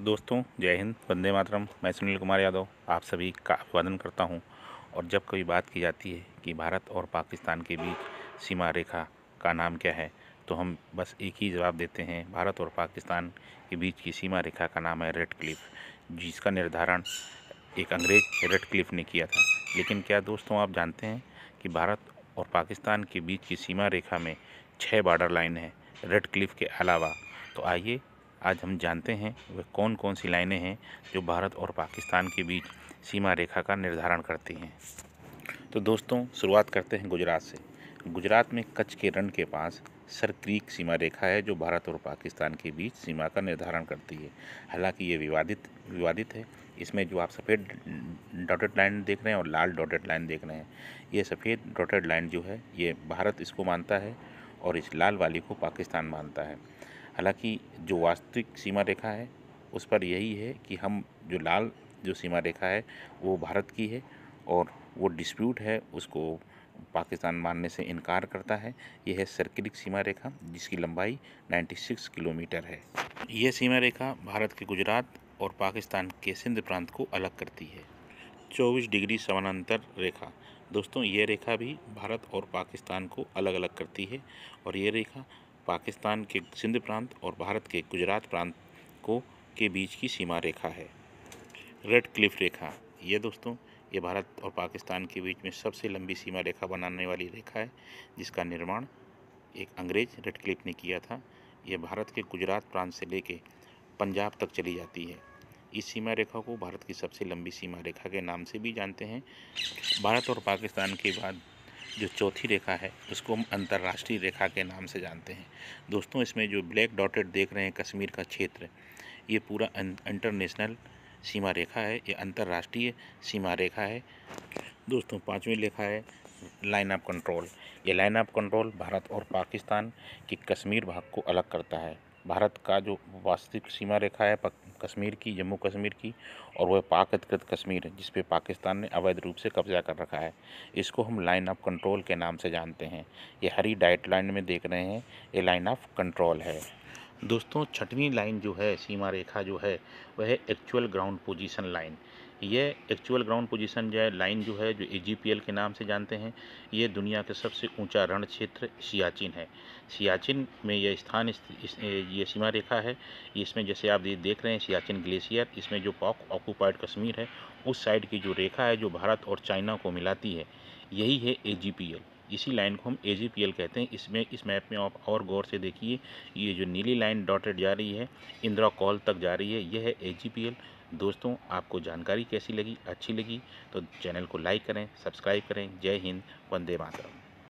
दोस्तों जय हिंद वंदे मातरम मैं सुनील कुमार यादव आप सभी का अभिवादन करता हूं और जब कभी बात की जाती है कि भारत और पाकिस्तान के बीच सीमा रेखा का नाम क्या है तो हम बस एक ही जवाब देते हैं भारत और पाकिस्तान के बीच की सीमा रेखा का नाम है रेड क्लिफ जिसका निर्धारण एक अंग्रेज रेड क्लिफ ने किया था लेकिन क्या दोस्तों आप जानते हैं कि भारत और पाकिस्तान के बीच की सीमा रेखा में छः बॉर्डर लाइन है रेड क्लिफ के अलावा तो आइए आज हम जानते हैं वह कौन कौन सी लाइनें हैं जो भारत और पाकिस्तान के बीच सीमा रेखा का निर्धारण करती हैं तो दोस्तों शुरुआत करते हैं गुजरात से गुजरात में कच्छ के रण के पास सर क्रीक सीमा रेखा है जो भारत और पाकिस्तान के बीच सीमा का निर्धारण करती है हालांकि ये विवादित विवादित है इसमें जो आप सफ़ेद डॉटेड लाइन देख रहे हैं और लाल डॉटेड लाइन देख रहे हैं ये सफ़ेद डॉटेड लाइन जो है ये भारत इसको मानता है और इस लाल वाली को पाकिस्तान मानता है हालांकि जो वास्तविक सीमा रेखा है उस पर यही है कि हम जो लाल जो सीमा रेखा है वो भारत की है और वो डिस्प्यूट है उसको पाकिस्तान मानने से इनकार करता है यह है सर्किलिक सीमा रेखा जिसकी लंबाई 96 किलोमीटर है यह सीमा रेखा भारत के गुजरात और पाकिस्तान के सिंध प्रांत को अलग करती है 24 डिग्री समानांतर रेखा दोस्तों ये रेखा भी भारत और पाकिस्तान को अलग अलग करती है और ये रेखा पाकिस्तान के सिंध प्रांत और भारत के गुजरात प्रांत को के बीच की सीमा रेखा है रेड क्लिफ रेखा ये दोस्तों ये भारत और पाकिस्तान के बीच में सबसे लंबी सीमा रेखा बनाने वाली रेखा है जिसका निर्माण एक अंग्रेज रेड क्लिफ ने किया था यह भारत के गुजरात प्रांत से लेके पंजाब तक चली जाती है इस सीमा रेखा को भारत की सबसे लंबी सीमा रेखा के नाम से भी जानते हैं भारत और पाकिस्तान के बाद जो चौथी रेखा है उसको हम अंतर्राष्ट्रीय रेखा के नाम से जानते हैं दोस्तों इसमें जो ब्लैक डॉटेड देख रहे हैं कश्मीर का क्षेत्र ये पूरा अं-, इंटरनेशनल सीमा रेखा है ये अंतर्राष्ट्रीय सीमा रेखा है दोस्तों पाँचवीं रेखा है लाइन ऑफ कंट्रोल ये लाइन ऑफ कंट्रोल भारत और पाकिस्तान के कश्मीर भाग को अलग करता है भारत का जो वास्तविक सीमा रेखा है कश्मीर की जम्मू कश्मीर की और वह पाक अधिकृत कश्मीर जिस पे पाकिस्तान ने अवैध रूप से कब्जा कर रखा है इसको हम लाइन ऑफ कंट्रोल के नाम से जानते हैं ये हरी डाइट लाइन में देख रहे हैं ये लाइन ऑफ कंट्रोल है दोस्तों छठवीं लाइन जो है सीमा रेखा जो है वह है एक्चुअल ग्राउंड पोजीशन लाइन यह एक्चुअल ग्राउंड पोजीशन जो है लाइन जो है जो ए के नाम से जानते हैं ये दुनिया के सबसे ऊंचा रण क्षेत्र सियाचिन है सियाचिन में यह स्थान यह ये सीमा रेखा है इसमें जैसे आप देख रहे हैं सियाचिन ग्लेशियर इसमें जो पॉक ऑक्यूपाइड कश्मीर है उस साइड की जो रेखा है जो भारत और चाइना को मिलाती है यही है ए इसी लाइन को हम ए कहते हैं इसमें इस मैप में आप और गौर से देखिए ये जो नीली लाइन डॉटेड जा रही है इंदिरा कॉल तक जा रही है यह है ए दोस्तों आपको जानकारी कैसी लगी अच्छी लगी तो चैनल को लाइक करें सब्सक्राइब करें जय हिंद वंदे मातरम